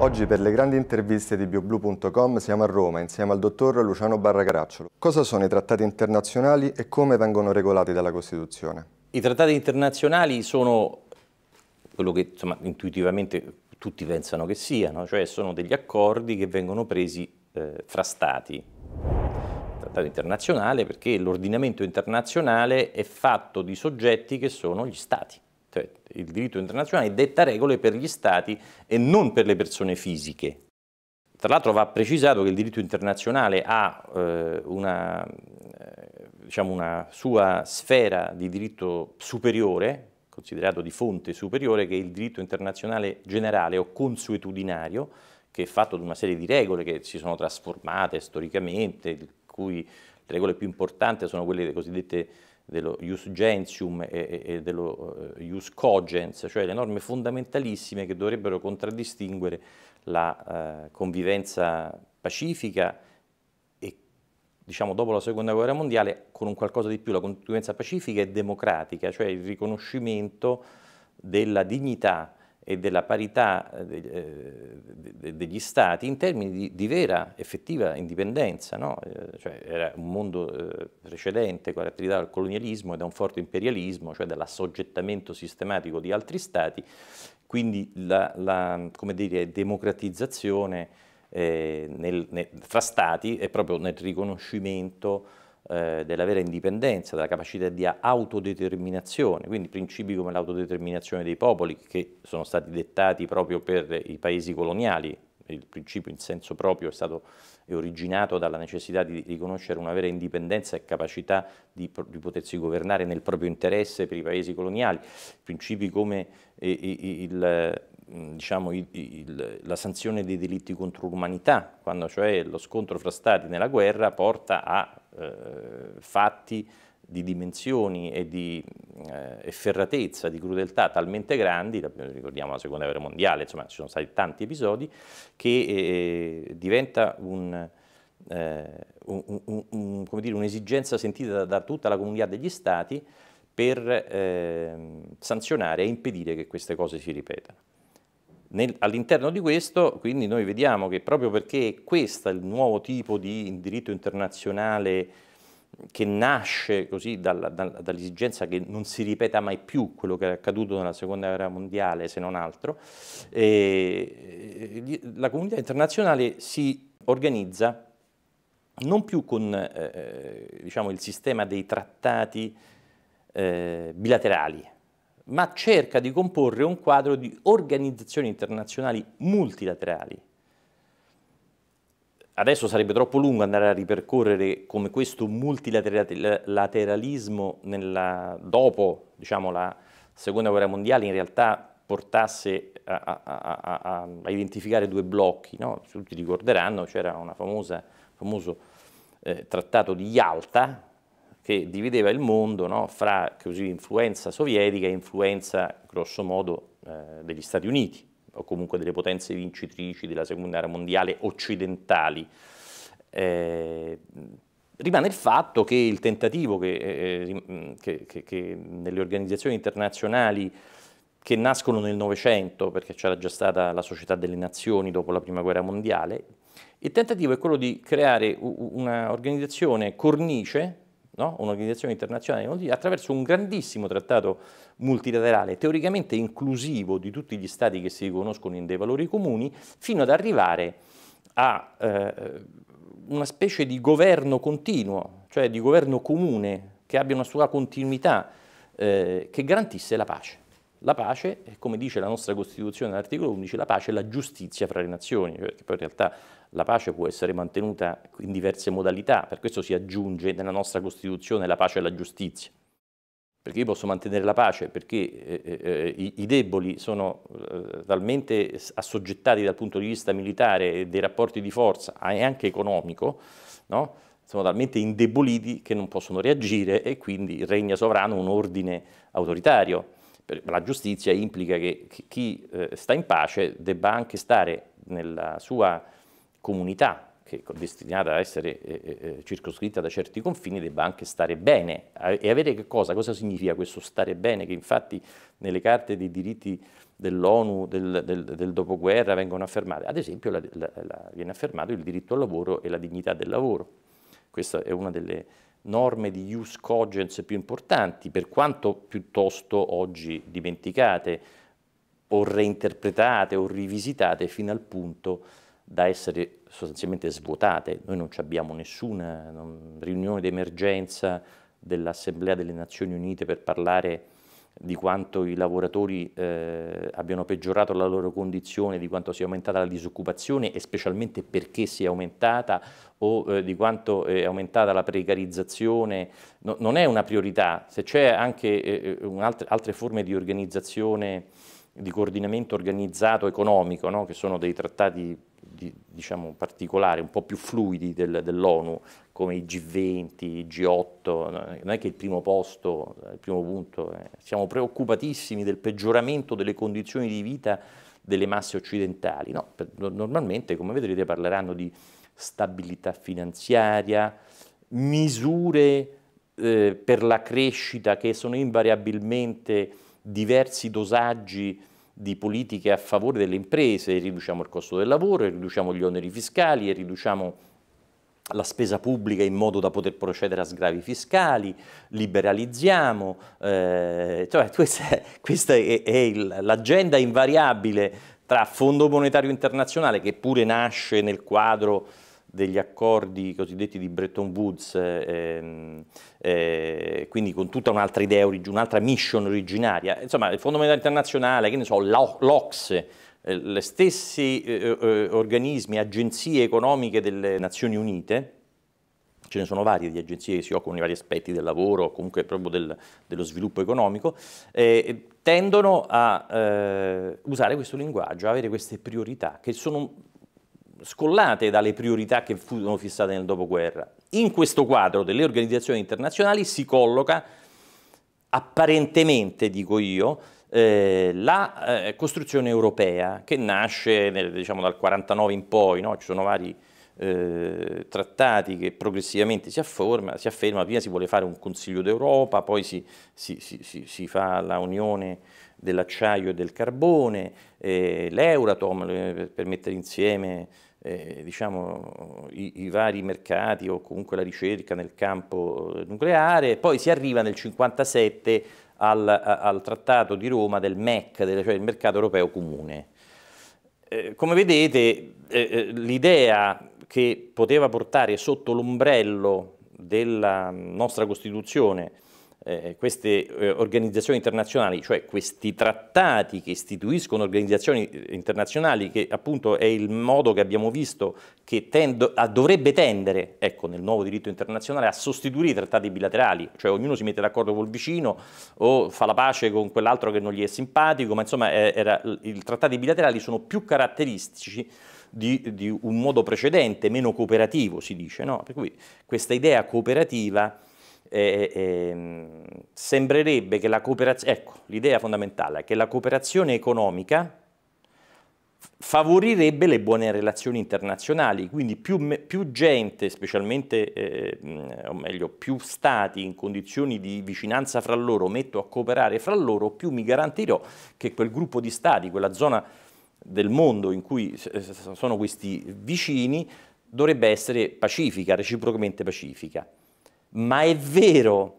Oggi per le grandi interviste di bioblu.com siamo a Roma insieme al dottor Luciano Barracaracciolo. Cosa sono i trattati internazionali e come vengono regolati dalla Costituzione? I trattati internazionali sono quello che insomma, intuitivamente tutti pensano che siano, cioè sono degli accordi che vengono presi eh, fra stati. Trattato internazionale perché l'ordinamento internazionale è fatto di soggetti che sono gli stati cioè il diritto internazionale detta regole per gli stati e non per le persone fisiche. Tra l'altro va precisato che il diritto internazionale ha eh, una, eh, diciamo una sua sfera di diritto superiore, considerato di fonte superiore, che è il diritto internazionale generale o consuetudinario, che è fatto di una serie di regole che si sono trasformate storicamente, di cui le regole più importanti sono quelle cosiddette dello ius gentium e, e dello uh, eh, ius cogens, cioè le norme fondamentalissime che dovrebbero contraddistinguere la uh, convivenza pacifica e, diciamo, dopo la Seconda Guerra Mondiale, con un qualcosa di più, la convivenza pacifica e democratica, cioè il riconoscimento della dignità e della parità eh, eh, degli stati in termini di, di vera, effettiva indipendenza. No? Eh, cioè, era un mondo precedente caratterizzato dal colonialismo e da un forte imperialismo, cioè dall'assoggettamento sistematico di altri stati, quindi la, la dire, democratizzazione eh, nel, nel, fra stati è proprio nel riconoscimento eh, della vera indipendenza, della capacità di autodeterminazione, quindi principi come l'autodeterminazione dei popoli che sono stati dettati proprio per i paesi coloniali, il principio in senso proprio è stato è originato dalla necessità di riconoscere una vera indipendenza e capacità di, di potersi governare nel proprio interesse per i paesi coloniali, principi come eh, il, il mm, diciamo, il, il, la sanzione dei delitti contro l'umanità, quando cioè lo scontro fra stati nella guerra porta a eh, fatti di dimensioni e di eh, efferratezza, di crudeltà talmente grandi, ricordiamo la seconda guerra mondiale, insomma ci sono stati tanti episodi, che eh, diventa un, eh, un, un, dire, un'esigenza sentita da, da, tutta la comunità degli stati per ehm, sanzionare e impedire che queste cose si ripetano. All'interno di questo, quindi, noi vediamo che proprio perché questo è il nuovo tipo di diritto internazionale che nasce così dall'esigenza che non si ripeta mai più quello che è accaduto nella seconda guerra mondiale, se non altro, e la comunità internazionale si organizza non più con eh, eh diciamo, il sistema dei trattati eh, bilaterali, ma cerca di comporre un quadro di organizzazioni internazionali multilaterali. Adesso sarebbe troppo lungo andare a ripercorrere come questo multilateralismo nella, dopo diciamo, la Seconda Guerra Mondiale in realtà portasse a, a, a, a identificare due blocchi. No? Tutti ricorderanno, c'era un famoso eh, trattato di Yalta, che divideva il mondo no, fra così, influenza sovietica e influenza, grosso modo, eh, degli Stati Uniti, o comunque delle potenze vincitrici della Seconda Guerra Mondiale occidentali. Eh, rimane il fatto che il tentativo che, eh, eh che, che, che nelle organizzazioni internazionali che nascono nel Novecento, perché c'era già stata la Società delle Nazioni dopo la Prima Guerra Mondiale, il tentativo è quello di creare un'organizzazione cornice no? un'organizzazione internazionale, attraverso un grandissimo trattato multilaterale, teoricamente inclusivo di tutti gli stati che si riconoscono in dei valori comuni, fino ad arrivare a eh, una specie di governo continuo, cioè di governo comune, che abbia una sua continuità, eh, che garantisse la pace. La pace, come dice la nostra Costituzione all'articolo 11, la pace è la giustizia fra le nazioni, perché cioè poi in realtà la pace può essere mantenuta in diverse modalità, per questo si aggiunge nella nostra Costituzione la pace e la giustizia. Perché io posso mantenere la pace? Perché eh, eh, eh i, i, deboli sono eh, talmente assoggettati dal punto di vista militare, e dei rapporti di forza e anche economico, no? sono talmente indeboliti che non possono reagire e quindi regna sovrano un ordine autoritario. La giustizia implica che chi eh, sta in pace debba anche stare nella sua comunità che è destinata a essere eh, eh, eh, circoscritta da certi confini debba anche stare bene e avere che cosa? Cosa significa questo stare bene che infatti nelle carte dei diritti dell'ONU del, del, del, dopoguerra vengono affermate? Ad esempio la, la, la, viene affermato il diritto al lavoro e la dignità del lavoro. Questa è una delle norme di jus cogens più importanti, per quanto piuttosto oggi dimenticate o reinterpretate o rivisitate fino al punto da essere sostanzialmente svuotate. Noi non abbiamo nessuna non, riunione d'emergenza dell'Assemblea delle Nazioni Unite per parlare di quanto i lavoratori eh, abbiano peggiorato la loro condizione, di quanto sia aumentata la disoccupazione e specialmente perché sia aumentata o eh, di quanto è aumentata la precarizzazione, no, non è una priorità. Se c'è anche eh, eh alt altre forme di organizzazione, di coordinamento organizzato economico, no? che sono dei trattati di, diciamo, particolari, un po' più fluidi del, dell'ONU, come i G20, i G8, non è che il primo posto, il primo punto, eh. siamo preoccupatissimi del peggioramento delle condizioni di vita delle masse occidentali, no, per, normalmente come vedrete parleranno di stabilità finanziaria, misure eh, per la crescita che sono invariabilmente diversi dosaggi di politiche a favore delle imprese, riduciamo il costo del lavoro, riduciamo gli oneri fiscali e riduciamo la spesa pubblica in modo da poter procedere a sgravi fiscali, liberalizziamo, eh, cioè questa è, è l'agenda invariabile tra Fondo Monetario Internazionale che pure nasce nel quadro degli accordi cosiddetti di Bretton Woods, eh, ehm, eh, quindi con tutta un'altra idea, un'altra mission originaria, insomma il Fondo Monetario Internazionale, che ne so, l'Ocse, eh, gli stessi eh, eh, organismi, agenzie economiche delle Nazioni Unite, ce ne sono varie di agenzie che si occupano di vari aspetti del lavoro, comunque proprio del, dello sviluppo economico, eh, tendono a eh, usare questo linguaggio, a avere queste priorità che sono scollate dalle priorità che furono fissate nel dopoguerra. In questo quadro delle organizzazioni internazionali si colloca apparentemente, dico io, eh, la eh, costruzione europea che nasce nel, diciamo, dal 49 in poi, no? ci sono vari eh, trattati che progressivamente si, afforma, si afferma, prima si vuole fare un Consiglio d'Europa, poi si, si, si, fa la unione dell'acciaio e del carbone, eh, l'Euratom eh, per mettere insieme eh, diciamo, i, i, vari mercati o comunque la ricerca nel campo eh, nucleare, poi si arriva nel 1957 al, al, trattato di Roma del MEC, cioè il mercato europeo comune. Eh, come vedete eh, eh, l'idea che poteva portare sotto l'ombrello della nostra Costituzione eh, eh, queste eh, organizzazioni internazionali, cioè questi trattati che istituiscono organizzazioni eh, internazionali, che appunto è il modo che abbiamo visto che tendo, a, ah, dovrebbe tendere, ecco, nel nuovo diritto internazionale, a sostituire i trattati bilaterali, cioè ognuno si mette d'accordo col vicino o fa la pace con quell'altro che non gli è simpatico, ma insomma eh, i trattati bilaterali sono più caratteristici di, di, un modo precedente, meno cooperativo si dice, no? per cui questa idea cooperativa eh, eh, sembrerebbe che la cooperazione, ecco, l'idea fondamentale è che la cooperazione economica favorirebbe le buone relazioni internazionali, quindi più, più gente, specialmente, eh, mm, o meglio, più stati in condizioni di vicinanza fra loro, metto a cooperare fra loro, più mi garantirò che quel gruppo di stati, quella zona del mondo in cui sono questi vicini, dovrebbe essere pacifica, reciprocamente pacifica ma è vero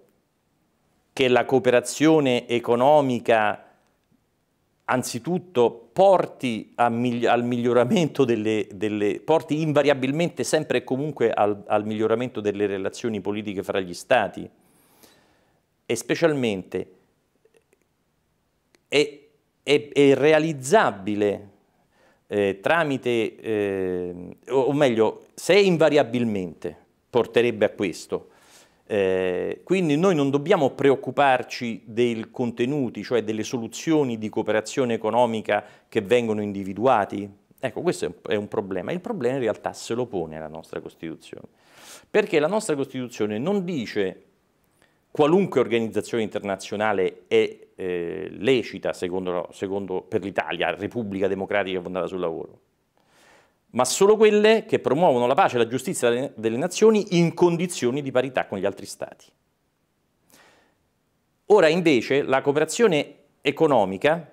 che la cooperazione economica anzitutto porti migli al miglioramento delle, delle, porti invariabilmente sempre e comunque al, al miglioramento delle relazioni politiche fra gli Stati e specialmente è, è, è realizzabile eh, tramite, eh, o, o meglio, se invariabilmente porterebbe a questo, eh, quindi noi non dobbiamo preoccuparci dei contenuti, cioè delle soluzioni di cooperazione economica che vengono individuati. Ecco, questo è un problema. Il problema in realtà se lo pone la nostra Costituzione, perché la nostra Costituzione non dice qualunque organizzazione internazionale è eh, lecita secondo, secondo, per l'Italia, Repubblica Democratica fondata sul lavoro ma solo quelle che promuovono la pace e la giustizia delle nazioni in condizioni di parità con gli altri Stati. Ora invece la cooperazione economica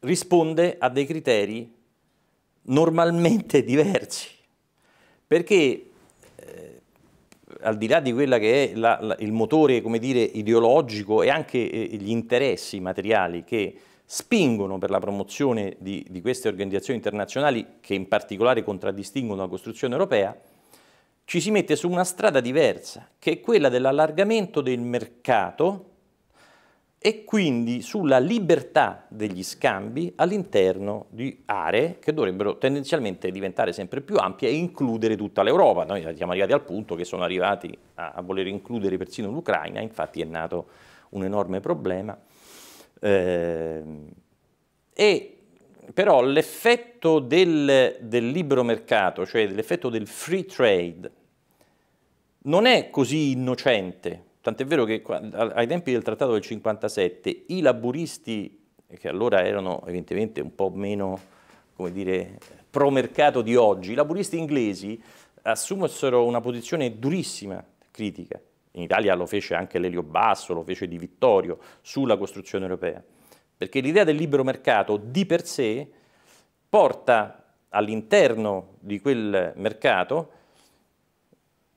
risponde a dei criteri normalmente diversi, perché eh, al di là di quello che è la, la, il motore dire, ideologico e anche eh, gli interessi materiali che spingono per la promozione di, di queste organizzazioni internazionali che in particolare contraddistinguono la costruzione europea, ci si mette su una strada diversa, che è quella dell'allargamento del mercato e quindi sulla libertà degli scambi all'interno di aree che dovrebbero tendenzialmente diventare sempre più ampie e includere tutta l'Europa. Noi siamo arrivati al punto che sono arrivati a, a voler includere persino l'Ucraina, infatti è nato un enorme problema. Ehm, e però l'effetto del, del, libero mercato, cioè l'effetto del free trade, non è così innocente, tant'è vero che ai tempi del trattato del 57 i laburisti, che allora erano evidentemente un po' meno, come dire, pro mercato di oggi, i laburisti inglesi assumessero una posizione durissima, critica, in Italia lo fece anche Lelio Basso, lo fece Di Vittorio, sulla costruzione europea. Perché l'idea del libero mercato di per sé porta all'interno di quel mercato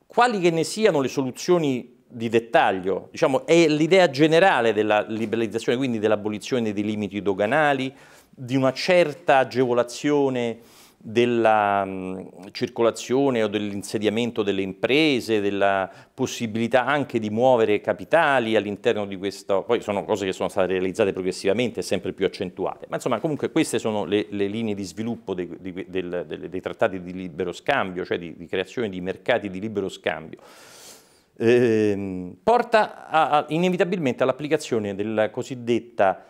quali che ne siano le soluzioni di dettaglio, diciamo, è l'idea generale della liberalizzazione, quindi dell'abolizione dei limiti doganali, di una certa agevolazione della mh, mm, circolazione o dell'insediamento delle imprese, della possibilità anche di muovere capitali all'interno di questo, poi sono cose che sono state realizzate progressivamente e sempre più accentuate, ma insomma comunque queste sono le, le linee di sviluppo dei, dei, dei, dei, trattati di libero scambio, cioè di, di creazione di mercati di libero scambio. Eh, porta a, a, inevitabilmente all'applicazione della cosiddetta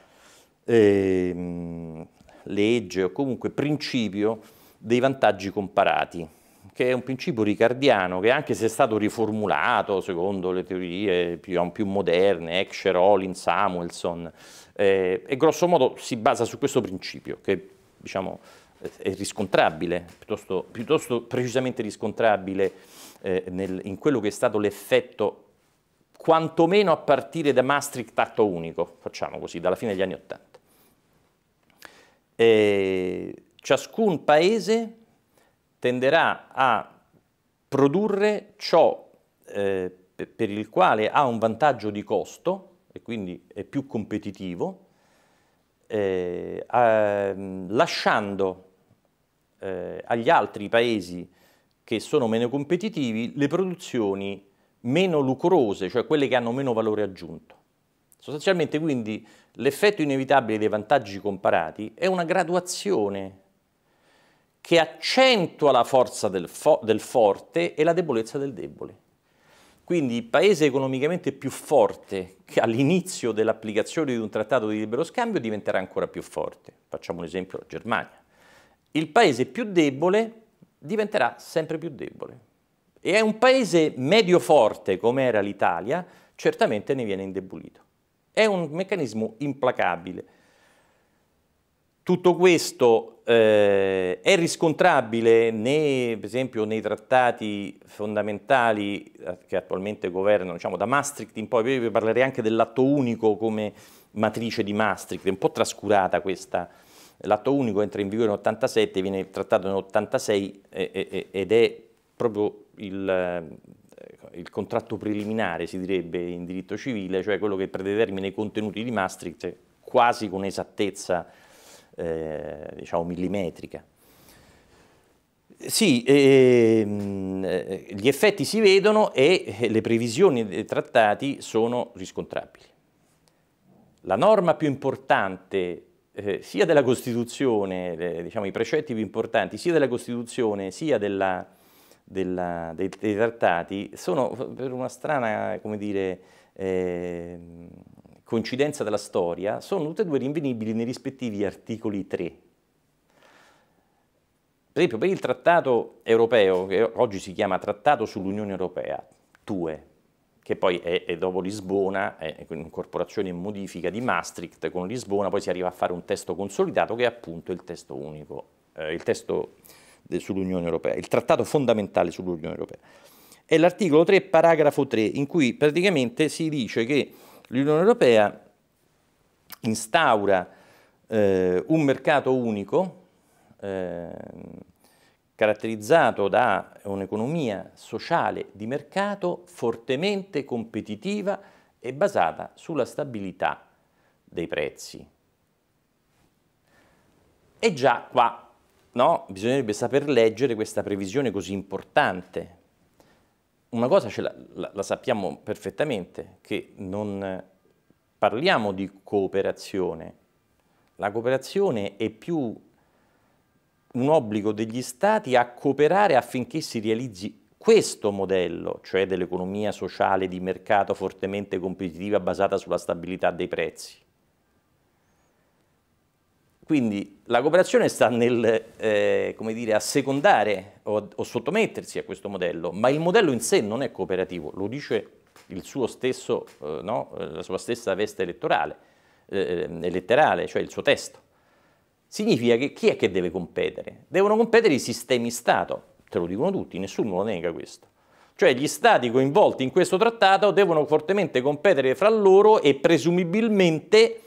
eh, legge o comunque principio dei vantaggi comparati, che è un principio ricardiano che anche se è stato riformulato secondo le teorie più, più moderne, Heckscher, Olin, Samuelson, eh, e grosso modo si basa su questo principio che diciamo, è riscontrabile, piuttosto, piuttosto precisamente riscontrabile eh, nel, in quello che è stato l'effetto quantomeno a partire da Maastricht Atto Unico, facciamo così, dalla fine degli anni Ottanta ciascun paese tenderà a produrre ciò eh, per il quale ha un vantaggio di costo e quindi è più competitivo, eh, ehm, eh, lasciando agli altri paesi che sono meno competitivi le produzioni meno lucrose, cioè quelle che hanno meno valore aggiunto. Sostanzialmente quindi l'effetto inevitabile dei vantaggi comparati è una graduazione che accentua la forza del, fo del forte e la debolezza del debole. Quindi il paese economicamente più forte che all'inizio dell'applicazione di un trattato di libero scambio diventerà ancora più forte. Facciamo un esempio, la Germania. Il paese più debole diventerà sempre più debole. E è un paese medio forte come era l'Italia, certamente ne viene indebolito. È un meccanismo implacabile. Tutto questo eh, è riscontrabile nei, per esempio nei trattati fondamentali eh, che attualmente governano, diciamo da Maastricht in poi, poi vi parlerei anche dell'atto unico come matrice di Maastricht, è un po' trascurata questa, l'atto unico entra in vigore nel 87, viene trattato nel 86 eh, eh, ed è proprio il, il contratto preliminare, si direbbe in diritto civile, cioè quello che predetermina i contenuti di Maastricht cioè quasi con esattezza eh, diciamo millimetrica. Sì, ehm, eh, gli effetti si vedono e eh, le previsioni dei trattati sono riscontrabili. La norma più importante eh, sia della Costituzione, eh, diciamo i precetti più importanti, sia della Costituzione sia della, della, dei, dei, trattati, sono per una strana, come dire, eh, coincidenza della storia, sono tutte e due rinvenibili nei rispettivi articoli 3. Per esempio, per il trattato europeo, che oggi si chiama Trattato sull'Unione Europea 2, che poi è, è dopo Lisbona, è un'incorporazione in modifica di Maastricht, con Lisbona poi si arriva a fare un testo consolidato che è appunto il testo unico, eh, il testo sull'Unione Europea, il trattato fondamentale sull'Unione Europea. È l'articolo 3, paragrafo 3, in cui praticamente si dice che L'Unione Europea instaura eh, un mercato unico eh, caratterizzato da un'economia sociale di mercato fortemente competitiva e basata sulla stabilità dei prezzi. E già qua no, bisognerebbe saper leggere questa previsione così importante una cosa la, la, la sappiamo perfettamente, che non parliamo di cooperazione. La cooperazione è più un obbligo degli Stati a cooperare affinché si realizzi questo modello, cioè dell'economia sociale di mercato fortemente competitiva basata sulla stabilità dei prezzi. Quindi la cooperazione sta nel eh, dire, assecondare o, o sottomettersi a questo modello, ma il modello in sé non è cooperativo, lo dice il suo stesso, eh, no? Eh, la sua stessa veste elettorale, eh, letterale, cioè il suo testo. Significa che chi è che deve competere? Devono competere i sistemi Stato, te lo dicono tutti, nessuno lo nega questo. Cioè gli Stati coinvolti in questo trattato devono fortemente competere fra loro e presumibilmente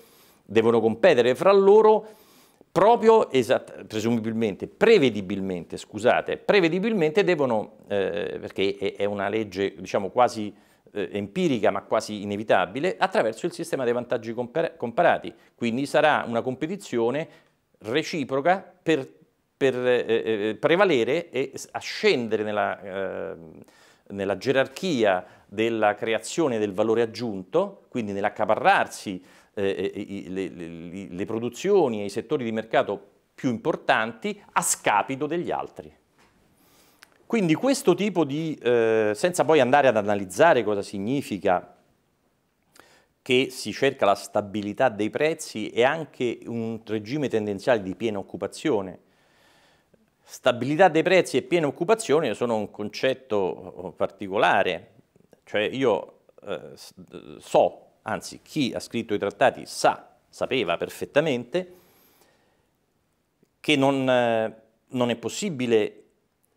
devono competere fra loro proprio presumibilmente, prevedibilmente, scusate, prevedibilmente devono, eh, perché è, è, una legge diciamo quasi eh, empirica ma quasi inevitabile, attraverso il sistema dei vantaggi compar comparati. Quindi sarà una competizione reciproca per, per eh, eh prevalere e ascendere nella, eh, nella gerarchia della creazione del valore aggiunto, quindi nell'accaparrarsi eh, eh le, le, le produzioni e i settori di mercato più importanti a scapito degli altri. Quindi questo tipo di, eh, senza poi andare ad analizzare cosa significa che si cerca la stabilità dei prezzi e anche un regime tendenziale di piena occupazione. Stabilità dei prezzi e piena occupazione sono un concetto eh, particolare, cioè io eh, eh so anzi chi ha scritto i trattati sa, sapeva perfettamente, che non, eh, non è possibile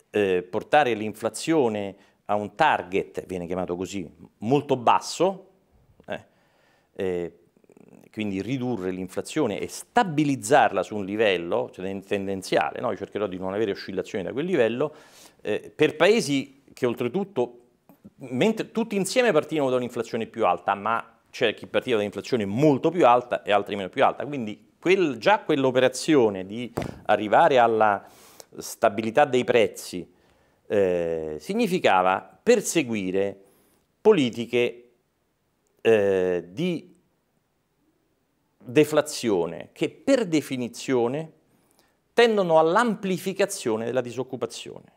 eh, portare l'inflazione a un target, viene chiamato così, molto basso, eh, eh quindi ridurre l'inflazione e stabilizzarla su un livello cioè tendenziale, no? io cercherò di non avere oscillazioni da quel livello, eh, per paesi che oltretutto mentre, tutti insieme partivano da un'inflazione più alta, ma c'è chi partiva da un'inflazione molto più alta e altri meno più alta, quindi quel, già quell'operazione di arrivare alla stabilità dei prezzi eh, significava perseguire politiche eh, di deflazione che per definizione tendono all'amplificazione della disoccupazione.